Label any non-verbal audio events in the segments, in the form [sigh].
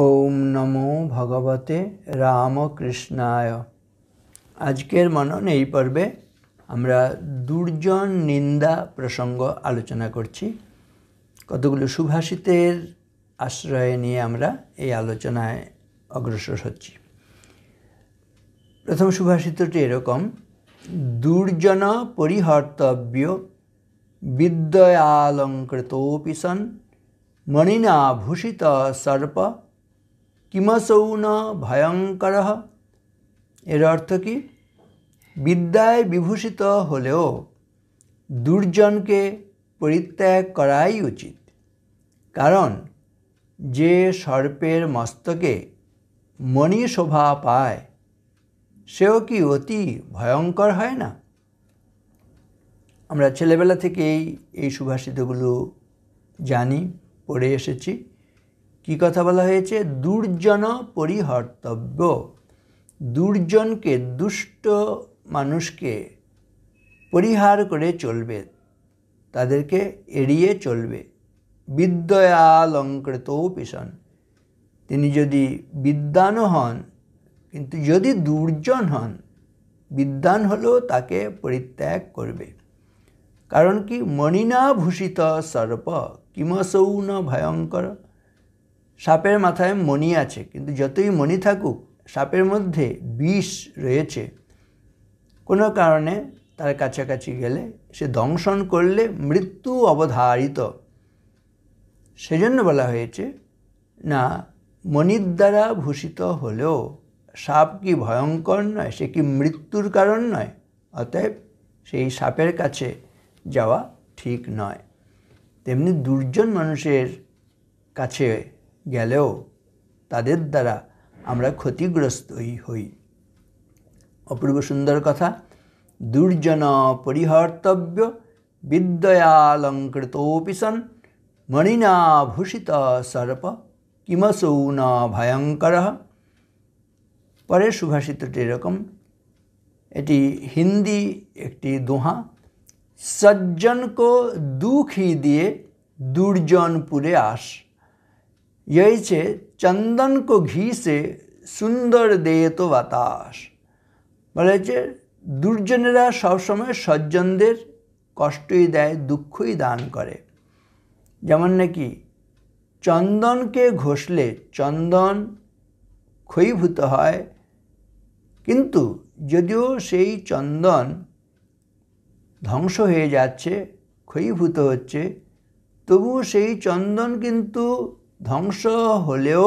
ওম নমো ভগবতে রামকৃষ্ণায় আজকের মনন এই পর্বে আমরা দুর্জন নিন্দা প্রসঙ্গ আলোচনা করছি কতগুলো সুভাষিতের আশ্রয় নিয়ে আমরা এই আলোচনায় অগ্রসর হচ্ছি প্রথম সুভাষিতটি এরকম দুর্জন পরিহর্তব্য বিদ্যয়ালঙ্কৃতোপি সন মণিনাভূষিত সর্প কিমসৌ না ভয়ঙ্কর এর অর্থ কি বিদ্যায় বিভূষিত হলেও দুর্জনকে পরিত্যাগ করাই উচিত কারণ যে সর্পের মস্তকে মণি শোভা পায় সেও কি অতি ভয়ঙ্কর হয় না আমরা ছেলেবেলা থেকেই এই সুভাষিতগুলো জানি পড়ে এসেছি কি কথা বলা হয়েছে দুর্জন পরিহর্তব্য দুর্জনকে দুষ্ট মানুষকে পরিহার করে চলবে তাদেরকে এড়িয়ে চলবে বিদ্যয়ালঙ্কৃতও পিছন তিনি যদি বিদ্যানও হন কিন্তু যদি দুর্জন হন বিদ্যান হলেও তাকে পরিত্যাগ করবে কারণ কি মণিনা ভূষিত সর্প কিমসৌন ন ভয়ঙ্কর সাপের মাথায় মণি আছে কিন্তু যতই মণি থাকুক সাপের মধ্যে বিষ রয়েছে কোনো কারণে তার কাছাকাছি গেলে সে দংশন করলে মৃত্যু অবধারিত সেজন্য বলা হয়েছে না মণির দ্বারা ভূষিত হলেও সাপ কি ভয়ঙ্কর নয় সে কি মৃত্যুর কারণ নয় অতএব সেই সাপের কাছে যাওয়া ঠিক নয় তেমনি দুর্জন মানুষের কাছে গেলেও তাদের দ্বারা আমরা ক্ষতিগ্রস্তই হই অপূর্ব সুন্দর কথা দুর্জন পরিহর্তব্য বিদ্যয়ালঙ্কৃতপি সন মণিনাভূষিত সর্প কিমসৌ না ভয়ঙ্কর পরে সুভাষিতটি এরকম এটি হিন্দি একটি দোহা सज्जन को दुख ही दिए दुर्जन पूरे आश यही छे ચંદન કો ઘી સે સુંદર દેતો বাতাস বলে যে দুর্জনেরা সবসময় সজ্জনদের কষ্টই দেয় দুঃখই দান করে যেমন নাকি চন্দনকে ঘষলে চন্দন ক্ষয়ীভূত হয় কিন্তু যদিও সেই চন্দন ধ্বংস হয়ে যাচ্ছে ক্ষয়ীভূত হচ্ছে তবুও সেই চন্দন কিন্তু ধ্বংস হলেও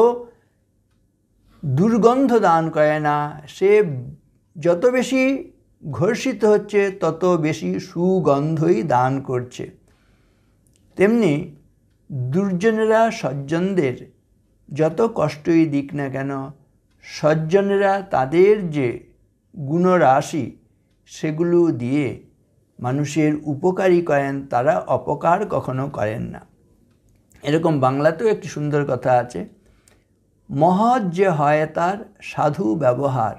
দুর্গন্ধ দান করে না সে যত বেশি ঘর্ষিত হচ্ছে তত বেশি সুগন্ধই দান করছে তেমনি দুর্জনেরা সজ্জনদের যত কষ্টই দিক না কেন সজ্জনেরা তাদের যে গুণরাশি সেগুলো দিয়ে মানুষের উপকারী করেন তারা অপকার কখনো করেন না এরকম বাংলাতেও একটি সুন্দর কথা আছে মহৎ যে হয় তার সাধু ব্যবহার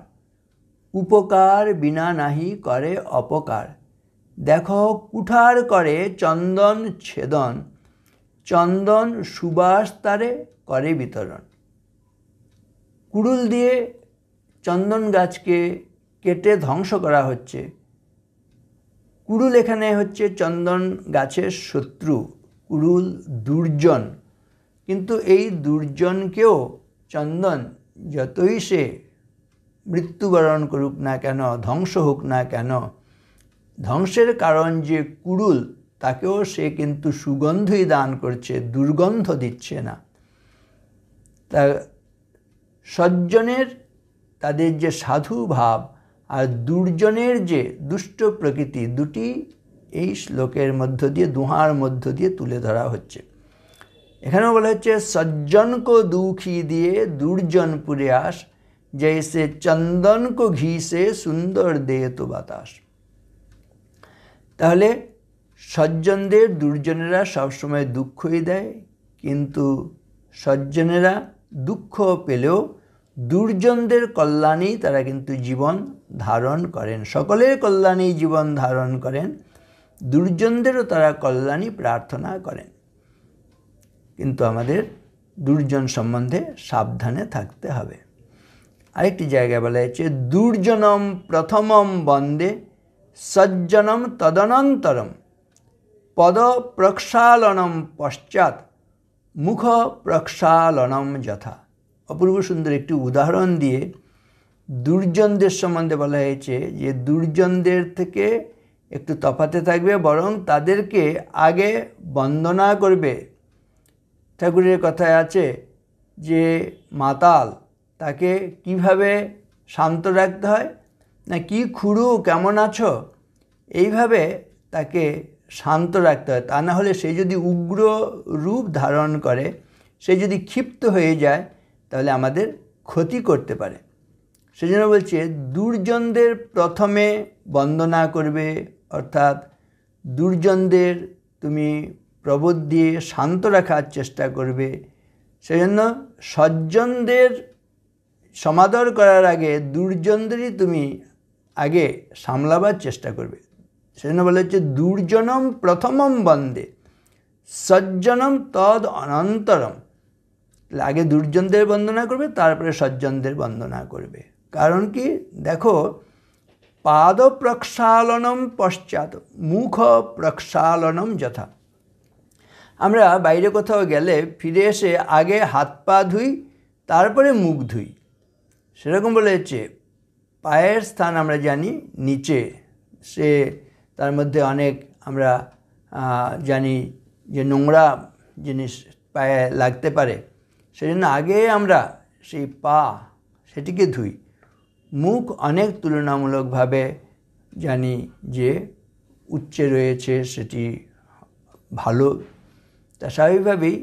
উপকার বিনা নাহি করে অপকার দেখো কুঠার করে চন্দন ছেদন চন্দন সুবাস তারে করে বিতরণ কুড়ুল দিয়ে চন্দন গাছকে কেটে ধ্বংস করা হচ্ছে কুড়ুল এখানে হচ্ছে চন্দন গাছের শত্রু কুরুল দুর্জন কিন্তু এই দুর্জনকেও চন্দন যতই সে মৃত্যুবরণ করুক না কেন ধ্বংস হোক না কেন ধ্বংসের কারণ যে কুরুল তাকেও সে কিন্তু সুগন্ধই দান করছে দুর্গন্ধ দিচ্ছে না তা সজ্জনের তাদের যে সাধু ভাব আর দুর্জনের যে দুষ্ট প্রকৃতি দুটি এই শ্লোকের মধ্য দিয়ে দুহার মধ্য দিয়ে তুলে ধরা হচ্ছে এখানেও বলা হচ্ছে সজ্জনকো দুঃখী দিয়ে দুর্জন পুরে আস চন্দন কো ঘি সে সুন্দর দে তো বাতাস তাহলে সজ্জনদের দুর্জনেরা সবসময় দুঃখই দেয় কিন্তু সজ্জনেরা দুঃখ পেলেও দুর্জনদের কল্যাণেই তারা কিন্তু জীবন ধারণ করেন সকলের কল্যাণেই জীবন ধারণ করেন দুর্জনদেরও তারা কল্যাণী প্রার্থনা করেন কিন্তু আমাদের দুর্জন সম্বন্ধে সাবধানে থাকতে হবে আরেকটি জায়গায় বলা হয়েছে দুর্জনম প্রথমম বন্দে সজ্জনম তদনন্তরম পদ প্রক্ষালনম পশ্চাৎ মুখ প্রক্ষালনম যথা অপূর্ব সুন্দর একটি উদাহরণ দিয়ে দুর্জনদের সম্বন্ধে বলা হয়েছে যে দুর্জনদের থেকে একটু তফাতে থাকবে বরং তাদেরকে আগে বন্দনা করবে ঠাকুরের কথায় আছে যে মাতাল তাকে কিভাবে শান্ত রাখতে হয় না কি খুঁড়ু কেমন আছো এইভাবে তাকে শান্ত রাখতে হয় তা না হলে সে যদি উগ্র রূপ ধারণ করে সে যদি ক্ষিপ্ত হয়ে যায় তাহলে আমাদের ক্ষতি করতে পারে সেজন্য বলছে দুর্জনদের প্রথমে বন্দনা করবে অর্থাৎ দুর্জনদের তুমি প্রবোধ দিয়ে শান্ত রাখার চেষ্টা করবে সেজন্য সজ্জনদের সমাদর করার আগে দুর্জনদেরই তুমি আগে সামলাবার চেষ্টা করবে সেজন্য বলা হচ্ছে দুর্জনম প্রথমম বন্দে সজ্জনম তদ অনন্তরম আগে দুর্জনদের বন্দনা করবে তারপরে সজ্জনদের বন্দনা করবে কারণ কি দেখো পাদ প্রক্ষালনম পশ্চাৎ মুখ প্রক্ষালনম যথা আমরা বাইরে কোথাও গেলে ফিরে এসে আগে হাত পা ধুই তারপরে মুখ ধুই সেরকম বলেছে পায়ের স্থান আমরা জানি নিচে সে তার মধ্যে অনেক আমরা জানি যে নোংরা জিনিস পায়ে লাগতে পারে সেজন্য আগে আমরা সেই পা সেটিকে ধুই মুখ অনেক তুলনামূলকভাবে জানি যে উচ্চে রয়েছে সেটি ভালো তা স্বাভাবিকভাবেই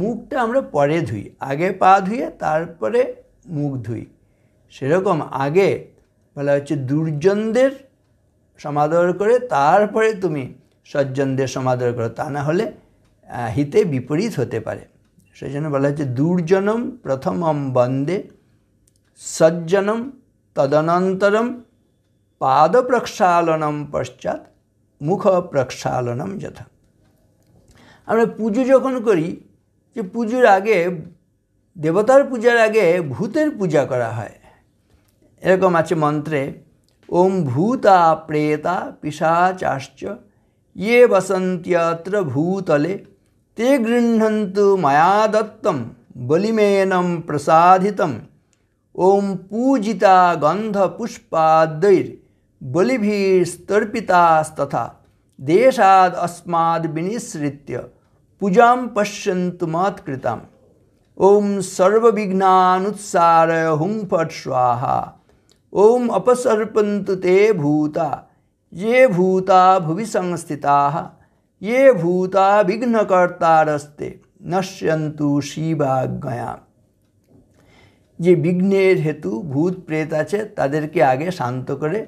মুখটা আমরা পরে ধুই আগে পা ধুয়ে তারপরে মুখ ধুই সেরকম আগে বলা হচ্ছে দুর্জনদের সমাদর করে তারপরে তুমি সজ্জনদের সমাদর করো তা না হলে হিতে বিপরীত হতে পারে সেই জন্য বলা হচ্ছে দুর্জনম প্রথমম বন্দে সজ্জনম तदनंतर पाद प्रक्षाला पश्चात मुख प्रक्षाला यथा हमें पुजो जो करी जो पुजो आगे देवतार पूजार आगे भूतर पूजा करा है एरक आज मंत्रे ओम भूता प्रेता पिशाचाश्च ये वसंती भूतले ते गृहत माया दत्तम बलिमेनम प्रसादितम ओम पूजिता गंध पुष्पादैर देशाद विनिश्रित्य पूजा पश्यन्तु मत्कृता ओम सर्विघ्नासार हुं फट स्वाहा ओम अपसर्पन्तु ते भूता ये भूता भुवि संस्थिता ये भूता विघ्नकर्तारस्ते नश्यन्तु शिवाज्ञया যে বিঘ্নের হেতু ভূত প্রেত আছে তাদেরকে আগে শান্ত করে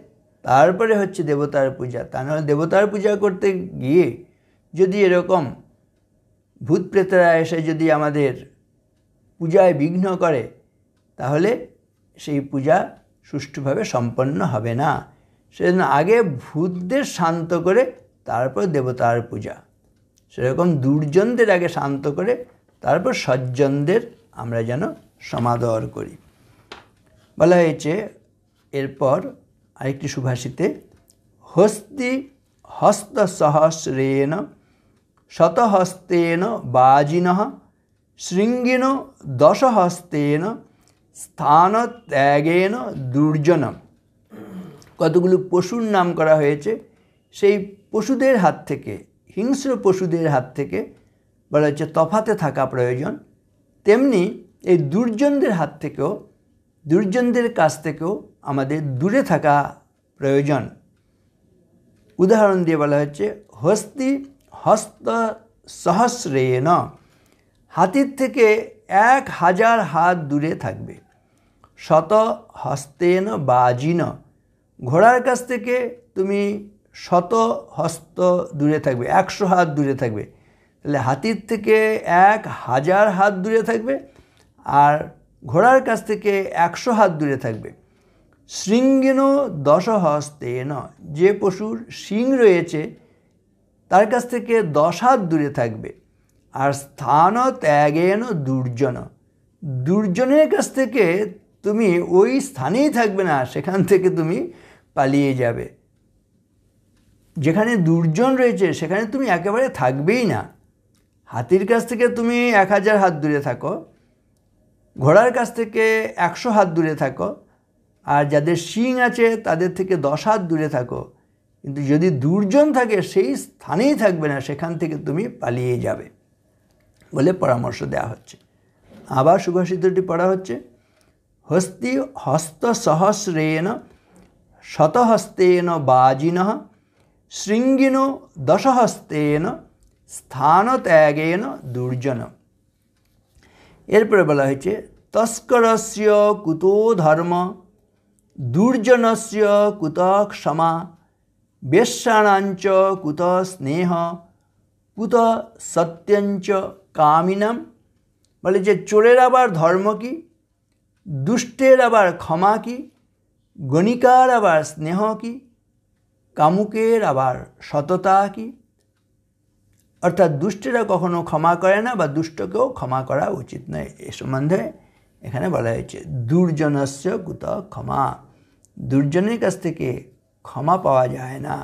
তারপরে হচ্ছে দেবতার পূজা তা নাহলে দেবতার পূজা করতে গিয়ে যদি এরকম ভূত প্রেতরা এসে যদি আমাদের পূজায় বিঘ্ন করে তাহলে সেই পূজা সুষ্ঠুভাবে সম্পন্ন হবে না সেজন্য আগে ভূতদের শান্ত করে তারপর দেবতার পূজা সেরকম দুর্জনদের আগে শান্ত করে তারপর সজ্জনদের আমরা যেন সমাদর করি বলা হয়েছে এরপর আরেকটি সুভাষিতে হস্তি হস্ত সহস্রেণ শতহস্তেন বাজিন শৃঙ্গিন দশহস্তেন স্থান ত্যাগেন দুর্জন কতগুলো পশুর নাম করা হয়েছে সেই পশুদের হাত থেকে হিংস্র পশুদের হাত থেকে বলা হচ্ছে তফাতে থাকা প্রয়োজন তেমনি এই দুর্জনদের হাত থেকেও দুর্জনদের কাছ থেকেও আমাদের দূরে থাকা প্রয়োজন উদাহরণ দিয়ে বলা হচ্ছে হস্তি হস্ত সহস্রে ন হাতির থেকে এক হাজার হাত দূরে থাকবে শত হস্তেন বাজিন ঘোড়ার কাছ থেকে তুমি শত হস্ত দূরে থাকবে একশো হাত দূরে থাকবে তাহলে হাতির থেকে এক হাজার হাত দূরে থাকবে আর ঘোড়ার কাছ থেকে একশো হাত দূরে থাকবে শৃঙ্গেন দশহস্তে ন যে পশুর শিং রয়েছে তার কাছ থেকে দশ হাত দূরে থাকবে আর স্থান ত্যাগেন দুর্জন দুর্জনের কাছ থেকে তুমি ওই স্থানেই থাকবে না সেখান থেকে তুমি পালিয়ে যাবে যেখানে দুর্জন রয়েছে সেখানে তুমি একেবারে থাকবেই না হাতির কাছ থেকে তুমি এক হাজার হাত দূরে থাকো ঘোড়ার কাছ থেকে একশো হাত দূরে থাকো আর যাদের শিং আছে তাদের থেকে দশ হাত দূরে থাকো কিন্তু যদি দুর্জন থাকে সেই স্থানেই থাকবে না সেখান থেকে তুমি পালিয়ে যাবে বলে পরামর্শ দেওয়া হচ্ছে আবার সুভাষিতটি পড়া হচ্ছে হস্তি হস্ত সহস্রেণ শতহস্তেন বাজিন শৃঙ্গিন দশহস্তেন স্থান ত্যাগেন দুর্জন এরপরে বলা হয়েছে তস্করস্য কুতো ধর্ম দুর্জনস্য কুত ক্ষমা বেশ্যাণাঞ্চ কুত স্নেহ কুত সত্যঞ্চ কামিনাম বলে যে চোরের আবার ধর্ম কি দুষ্টের আবার ক্ষমা কি গণিকার আবার স্নেহ কি কামুকের আবার সততা কি অর্থাৎ দুষ্টেরা কখনো ক্ষমা করে না বা দুষ্টকেও ক্ষমা করা উচিত নয় এ সম্বন্ধে এখানে বলা হয়েছে দুর্জনস্য কুত ক্ষমা দুর্জনের কাছ থেকে ক্ষমা পাওয়া যায় না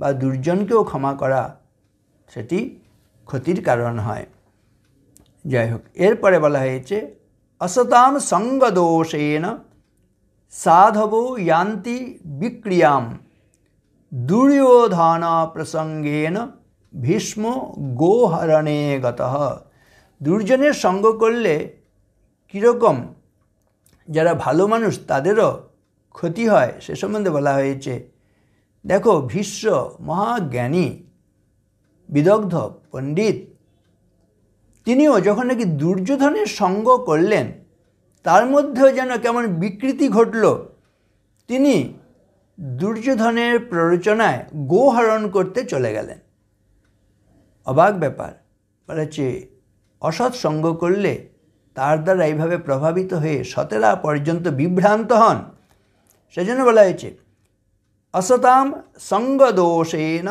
বা দুর্জনকেও ক্ষমা করা সেটি ক্ষতির কারণ হয় যাই হোক এরপরে বলা হয়েছে অসতাম সঙ্গদোষেণ সাধব ইয়ান্তি বিক্রিয়াম দুর্যোধন প্রসঙ্গেন ভীষ্ম গোহরণে গত দুর্জনের সঙ্গ করলে কীরকম যারা ভালো মানুষ তাদেরও ক্ষতি হয় সে সম্বন্ধে বলা হয়েছে দেখো ভীষ্ম মহাজ্ঞানী বিদগ্ধ পণ্ডিত তিনিও যখন নাকি দুর্যোধনের সঙ্গ করলেন তার মধ্যেও যেন কেমন বিকৃতি ঘটল তিনি দুর্যোধনের প্ররোচনায় গোহরণ করতে চলে গেলেন অবাক ব্যাপার বলেছে অসৎ সঙ্গ করলে তার দ্বারা এইভাবে প্রভাবিত হয়ে সতেরা পর্যন্ত বিভ্রান্ত হন সেজন্য বলা হয়েছে অসতাম সঙ্গদোষেন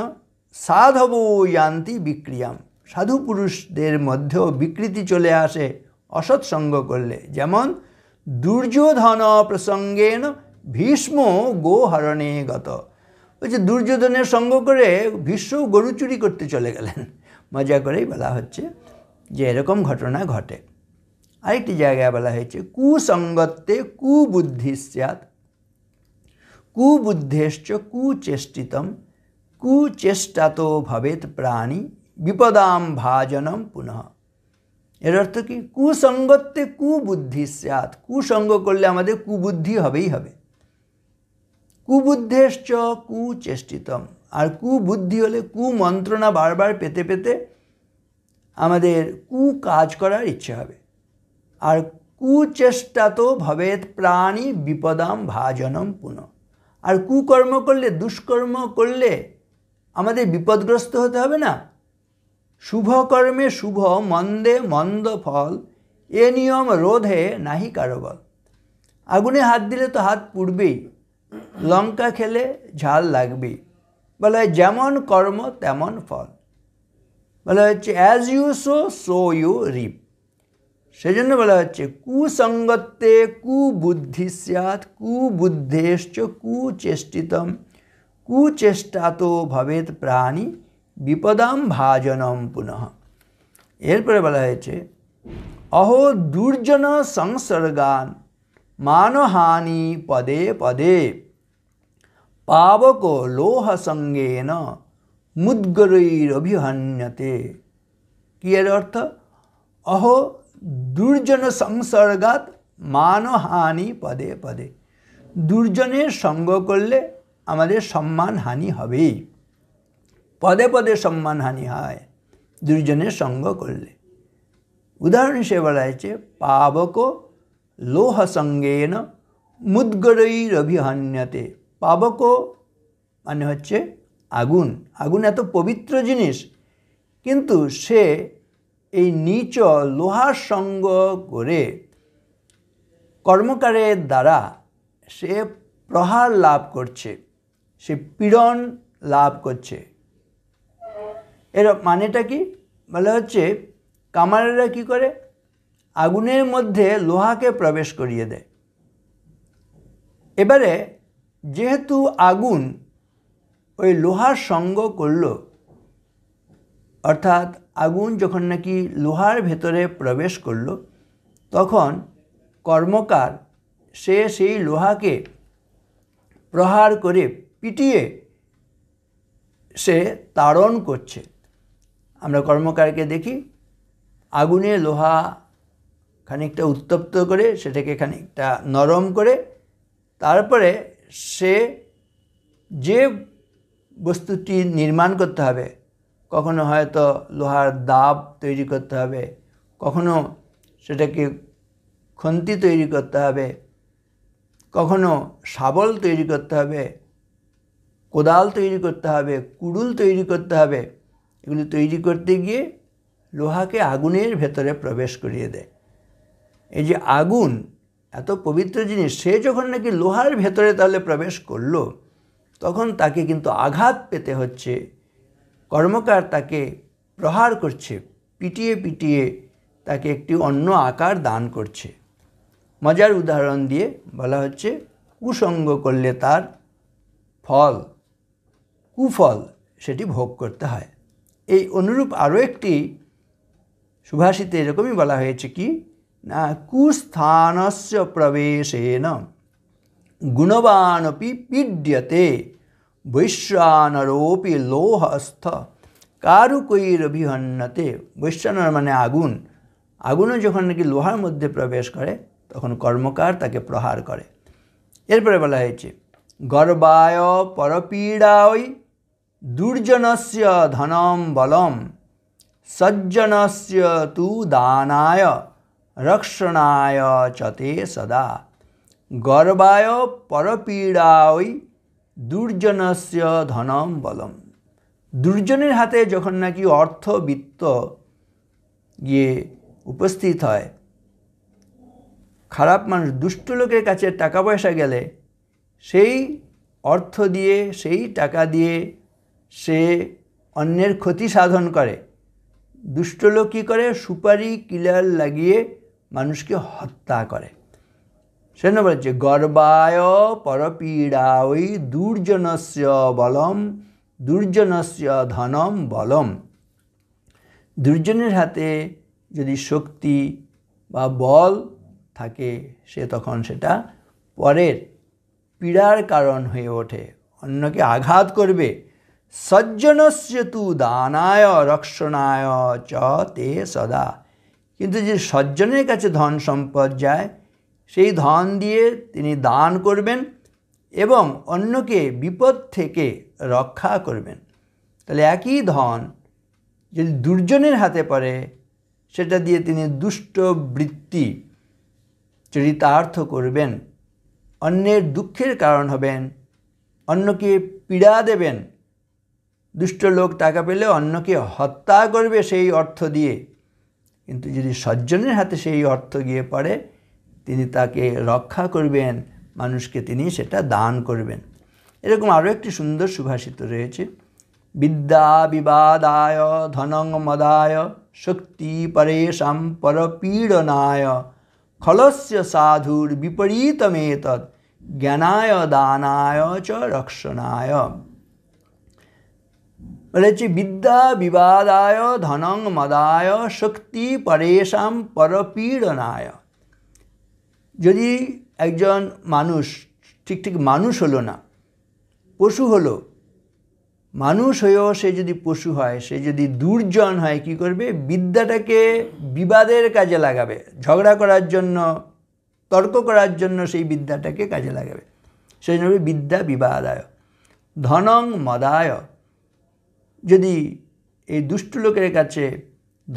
সাধব ইয়ান্তি বিক্রিয়াম সাধু পুরুষদের মধ্যেও বিকৃতি চলে আসে অসৎ সঙ্গ করলে যেমন দুর্যোধন প্রসঙ্গেন ভীষ্ম গোহরণে গত ওই যে দুর্যোধনের সঙ্গ করে ভীষ্ম গরু চুরি করতে চলে গেলেন মজা কইবালা হচ্ছে যে এরকম ঘটনা ঘটে আইটি জায়গা বলা হইছে কু সঙ্গতে কু বুদ্ধিস्यात কু বুদ্ধেশ্চ কু চেষ্টিতম কু চেষ্টাত ভবেত প্রাণী বিপদাম ভাজনম পুন এর অর্থ কি কু সঙ্গতে কু বুদ্ধিস्यात কু সঙ্গ করলে আমাদের কু বুদ্ধি হবেই হবে কু বুদ্ধেশ্চ কু চেষ্টিতম আর কুবুদ্ধি হলে কুমন্ত্রণা বারবার পেতে পেতে আমাদের কু কাজ করার ইচ্ছে হবে আর কুচেষ্টা তো ভবেত প্রাণী বিপদাম ভাজনম পুনঃ আর কুকর্ম করলে দুষ্কর্ম করলে আমাদের বিপদগ্রস্ত হতে হবে না শুভ কর্মে শুভ মন্দে মন্দ ফল এ নিয়ম রোধে নাহি কারবল আগুনে হাত দিলে তো হাত পুড়বেই লঙ্কা খেলে ঝাল লাগবেই বলে যেমন কর্ম তেমন ফল বলা হচ্ছে as you sow so you reap সেজন্য বলা হচ্ছে কুসঙ্গত্বে কুবুদ্ধি স্যাৎ কুবুদ্ধেশ্চ কুচেষ্টিতম কুচেষ্টাত ভবেত প্রাণী বিপদাম ভাজনম পুনঃ এরপরে বলা হয়েছে অহো দুর্জন সংসর্গান মানহানি পদে পদে পাবক লোহসঙ্গে না মুদ্গরৈরভিহন্যতে কি এর অর্থ অহ দুর্জন সংসর্গাত মানহানি পদে পদে দুর্জনের সঙ্গ করলে আমাদের সম্মানহানি হবেই পদে পদে সম্মানহানি হয় দুর্জনের সঙ্গ করলে উদাহরণ হিসেবে বলা হয়েছে পাবক লোহ লোহসঙ্গেন মুদ্গরৈরভিহন্যতে পাবক মানে হচ্ছে আগুন আগুন এত পবিত্র জিনিস কিন্তু সে এই নিচ লোহার সঙ্গ করে কর্মকারের দ্বারা সে প্রহার লাভ করছে সে পীড়ন লাভ করছে এর মানেটা কি বলে হচ্ছে কামারেরা কি করে আগুনের মধ্যে লোহাকে প্রবেশ করিয়ে দেয় এবারে যেহেতু আগুন ওই লোহার সঙ্গ করল অর্থাৎ আগুন যখন নাকি লোহার ভেতরে প্রবেশ করল তখন কর্মকার সে সেই লোহাকে প্রহার করে পিটিয়ে সে তাড়ন করছে আমরা কর্মকারকে দেখি আগুনে লোহা খানিকটা উত্তপ্ত করে সেটাকে খানিকটা নরম করে তারপরে সে যে বস্তুটি নির্মাণ করতে হবে কখনো হয়তো লোহার দাব তৈরি করতে হবে কখনো সেটাকে খন্তি তৈরি করতে হবে কখনো শাবল তৈরি করতে হবে কোদাল তৈরি করতে হবে কুড়ুল তৈরি করতে হবে এগুলি তৈরি করতে গিয়ে লোহাকে আগুনের ভেতরে প্রবেশ করিয়ে দেয় এই যে আগুন এত পবিত্র জিনিস সে যখন নাকি লোহার ভেতরে তাহলে প্রবেশ করল তখন তাকে কিন্তু আঘাত পেতে হচ্ছে কর্মকার তাকে প্রহার করছে পিটিয়ে পিটিয়ে তাকে একটি অন্য আকার দান করছে মজার উদাহরণ দিয়ে বলা হচ্ছে কুসঙ্গ করলে তার ফল কুফল সেটি ভোগ করতে হয় এই অনুরূপ আরও একটি সুভাষিতে এরকমই বলা হয়েছে কি কুস্থানস্য প্রবেশেন গুণবানপি পিড্যতে বৈশ্বানরোপি লোহস্থ কারুকৈরভিহন্নতে বৈশ্বানর মানে আগুন আগুনও যখন নাকি লোহার মধ্যে প্রবেশ করে তখন কর্মকার তাকে প্রহার করে এরপরে বলা হয়েছে গর্বায় পরপীড়ায় দুর্জনস্য ধনম বলম সজ্জনস্য তু দানায় রক্ষণায় চতে সদা গর্বায় পরপীড়ায় দুর্জনস্য ধনম বলম দুর্জনের হাতে যখন নাকি অর্থ বিত্ত গিয়ে উপস্থিত হয় খারাপ মানুষ দুষ্ট লোকের কাছে টাকা পয়সা গেলে সেই অর্থ দিয়ে সেই টাকা দিয়ে সে অন্যের ক্ষতি সাধন করে দুষ্ট লোক কী করে সুপারি কিলার লাগিয়ে মানুষকে হত্যা করে সেজন্য বলেছে গর্বায় ওই দুর্জনস্য বলম দুর্জনস্য ধনম বলম দুর্জনের হাতে যদি শক্তি বা বল থাকে সে তখন সেটা পরের পীড়ার কারণ হয়ে ওঠে অন্যকে আঘাত করবে সজ্জনস্য তু দানায় রক্ষণায় চ তে সদা কিন্তু যে সজ্জনের কাছে ধন সম্পদ যায় সেই ধন দিয়ে তিনি দান করবেন এবং অন্যকে বিপদ থেকে রক্ষা করবেন তাহলে একই ধন যদি দুর্জনের হাতে পড়ে সেটা দিয়ে তিনি দুষ্ট বৃত্তি চরিতার্থ করবেন অন্যের দুঃখের কারণ হবেন অন্যকে পীড়া দেবেন দুষ্ট লোক টাকা পেলে অন্যকে হত্যা করবে সেই অর্থ দিয়ে কিন্তু যদি সজ্জনের হাতে সেই অর্থ গিয়ে পড়ে তিনি তাকে রক্ষা করবেন মানুষকে তিনি সেটা দান করবেন এরকম আরও একটি সুন্দর সুভাষিত রয়েছে বিদ্যা বিবাদায় ধনং মদায় শক্তি পরেশাম পরপীড়নায় খলস্য সাধুর বিপরীতমেত জ্ঞানায় দানায় চ রক্ষণায় বলেছি বিদ্যা বিবাদায় ধনং মদায় শক্তি পরেশাম পরপীড়নায় যদি একজন মানুষ ঠিক ঠিক মানুষ হলো না পশু হলো মানুষ হয়েও সে যদি পশু হয় সে যদি দুর্জন হয় কি করবে বিদ্যাটাকে বিবাদের কাজে লাগাবে ঝগড়া করার জন্য তর্ক করার জন্য সেই বিদ্যাটাকে কাজে লাগাবে সেই জন্য বিদ্যা বিবাদায় ধনং মদায় যদি এই দুষ্ট লোকের কাছে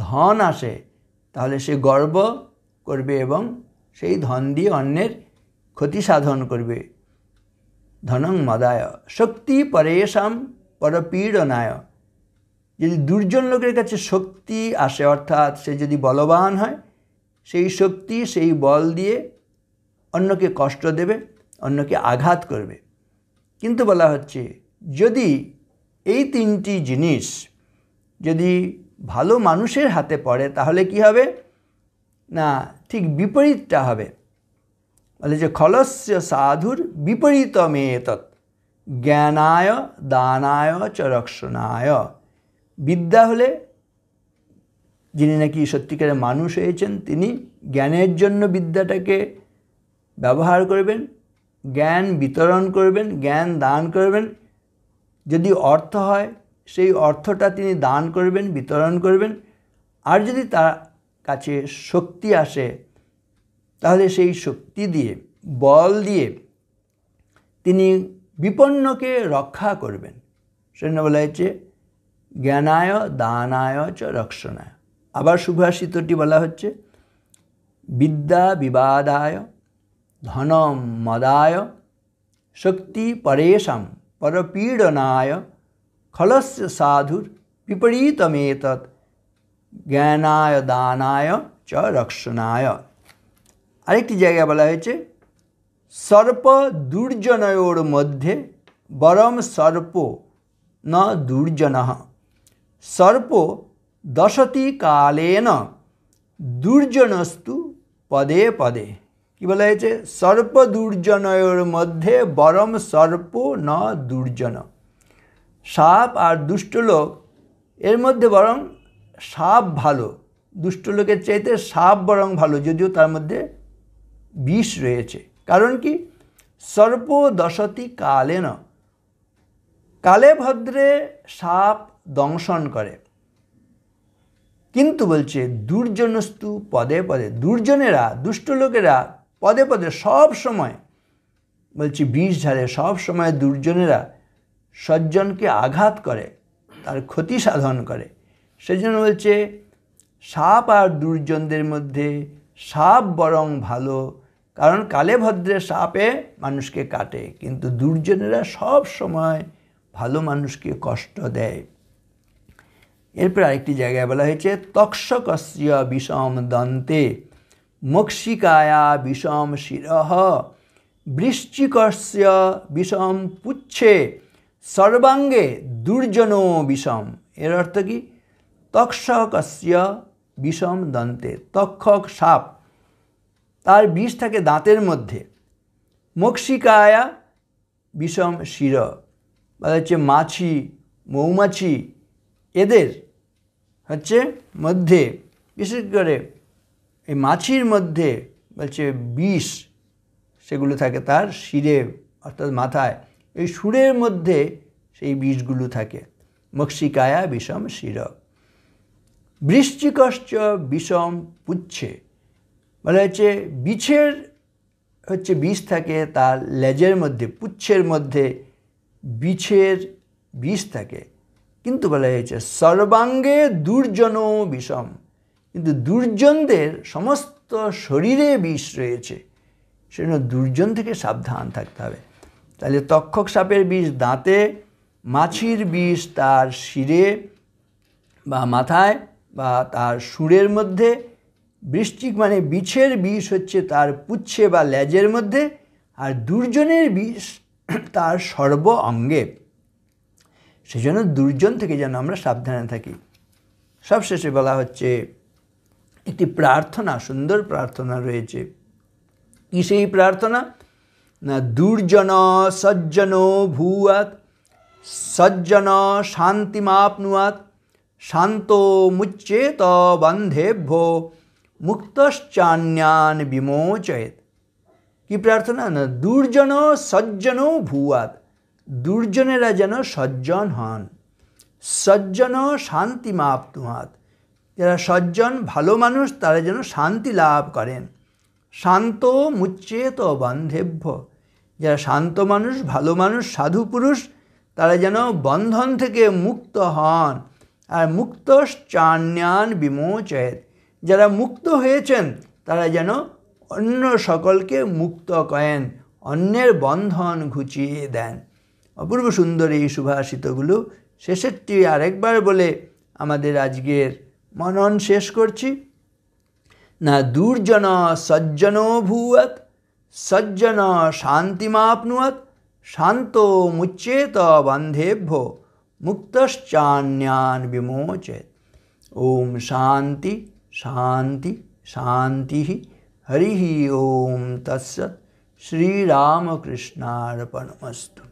ধন আসে তাহলে সে গর্ব করবে এবং সেই ধন দিয়ে অন্যের ক্ষতি সাধন করবে ধনং মদায় শক্তি পরেশাম পরপীড়নায় যদি দুর্জন লোকের কাছে শক্তি আসে অর্থাৎ সে যদি বলবান হয় সেই শক্তি সেই বল দিয়ে অন্যকে কষ্ট দেবে অন্যকে আঘাত করবে কিন্তু বলা হচ্ছে যদি এই তিনটি জিনিস যদি ভালো মানুষের হাতে পড়ে তাহলে কি হবে না ঠিক বিপরীতটা হবে বলে যে খলস্য সাধুর বিপরীত মেয়েতৎ জ্ঞানায় দানায় চ রক্ষণায় বিদ্যা হলে যিনি নাকি সত্যিকারের মানুষ হয়েছেন তিনি জ্ঞানের জন্য বিদ্যাটাকে ব্যবহার করবেন জ্ঞান বিতরণ করবেন জ্ঞান দান করবেন যদি অর্থ হয় সেই অর্থটা তিনি দান করবেন বিতরণ করবেন আর যদি তার কাছে শক্তি আসে তাহলে সেই শক্তি দিয়ে বল দিয়ে তিনি বিপন্নকে রক্ষা করবেন সেজন্য বলা হয়েছে জ্ঞানায় দানায় চ রক্ষণায় আবার সুভাষিতটি বলা হচ্ছে বিদ্যা বিবাদায় ধনম মদায় শক্তি পরেশাম परपीडनाय खलस्य साधुर विपरीतमेतत् জ্ঞানায় দানায় চ রক্ষণায় আরেকটি জায়গায় বলা হয়েছে সর্প দুর্জনয়োর মধ্যে বরম সর্প ন দুর্জন সর্প দশতি কালেন দুর্জনস্তু পদে পদে কি বলা হয়েছে সর্প দুর্জনয়ের মধ্যে বরম সর্প ন দুর্জন সাপ আর দুষ্ট লোক এর মধ্যে বরং সাপ ভালো দুষ্ট লোকের চাইতে সাপ বরং ভালো যদিও তার মধ্যে বিষ রয়েছে কারণ কি সর্প দশতি কালে ন কালে ভদ্রে সাপ দংশন করে কিন্তু বলছে দুর্জনস্তু পদে পদে দুর্জনেরা দুষ্ট লোকেরা পদে পদে সব সময় বলছি বিষ ঝাড়ে সব সময় দুর্জনেরা সজ্জনকে আঘাত করে তার ক্ষতি সাধন করে সেজন্য বলছে সাপ আর দুর্জনদের মধ্যে সাপ বরং ভালো কারণ কালে ভদ্রে সাপে মানুষকে কাটে কিন্তু দুর্জনেরা সব সময় ভালো মানুষকে কষ্ট দেয় এরপর আরেকটি জায়গায় বলা হয়েছে তক্ষকস্য বিষম দন্তে মক্ষিকায়া বিষম শিরহ বৃশ্চিকস্য বিষম পুচ্ছে সর্বাঙ্গে দুর্জন বিষম এর অর্থ কি তক্ষকস্য বিষম দন্তে তক্ষক সাপ তার বিষ থাকে দাঁতের মধ্যে মক্ষিকায়া বিষম শির বলা হচ্ছে মাছি মৌমাছি এদের হচ্ছে মধ্যে বিশেষ করে এই মাছির মধ্যে বলছে বিষ সেগুলো থাকে তার শিরে অর্থাৎ মাথায় এই সুরের মধ্যে সেই বিষগুলো থাকে মক্সিকায়া বিষম শির বৃষ্টিকশ্চ বিষম পুচ্ছে বলা হচ্ছে বিছের হচ্ছে বিষ থাকে তার লেজের মধ্যে পুচ্ছের মধ্যে বিছের বিষ থাকে কিন্তু বলা হয়েছে সর্বাঙ্গে দুর্জন বিষম কিন্তু দুর্জনদের সমস্ত শরীরে বিষ রয়েছে সেজন্য দুর্জন থেকে সাবধান থাকতে হবে তাহলে তক্ষক সাপের বিষ দাঁতে মাছির বিষ তার শিরে বা মাথায় বা তার সুরের মধ্যে বৃষ্টিক মানে বিছের বিষ হচ্ছে তার পুচ্ছে বা লেজের মধ্যে আর দুর্জনের বিষ [clears throat] তার সর্ব অঙ্গে সেজন্য দুর্জন থেকে যেন আমরা সাবধানে থাকি সবশেষে বলা হচ্ছে একটি প্রার্থনা সুন্দর প্রার্থনা রয়েছে কি সেই প্রার্থনা না দুর্জন সজ্জন ভূয়াত সজ্জন শান্তিমাপনুয়াত শান্ত মুচ্চেত বন্ধেভ্যো মুক্তশ্চান্যান বিমোচয়েত কি প্রার্থনা না দুর্জন সজ্জন ভূয়াত দুর্জনেরা যেন সজ্জন হন সজ্জন শান্তিমাপনুয়াত যারা সজ্জন ভালো মানুষ তারা যেন শান্তি লাভ করেন শান্ত মুচ্ছেত বান্ধেভ্য যারা শান্ত মানুষ ভালো মানুষ সাধু পুরুষ তারা যেন বন্ধন থেকে মুক্ত হন আর মুক্ত চান্যান বিমোচয়ের যারা মুক্ত হয়েছেন তারা যেন অন্য সকলকে মুক্ত করেন অন্যের বন্ধন ঘুচিয়ে দেন অপূর্ব সুন্দর এই সুভাষিতগুলো শেষেরটি আরেকবার বলে আমাদের আজকের মনন শেষ করছি না দুর্জন সজ্জনো ভূয়ত সজ্জন শান্তিমাপনুয়ত শান্ত মুচ্চেত বন্ধেভ্য मुक्तश्चान्यान विमोचेत ओम शांति शांति शांति हरि ओम तत्सत श्री रामकृष्णार्पणमस्तु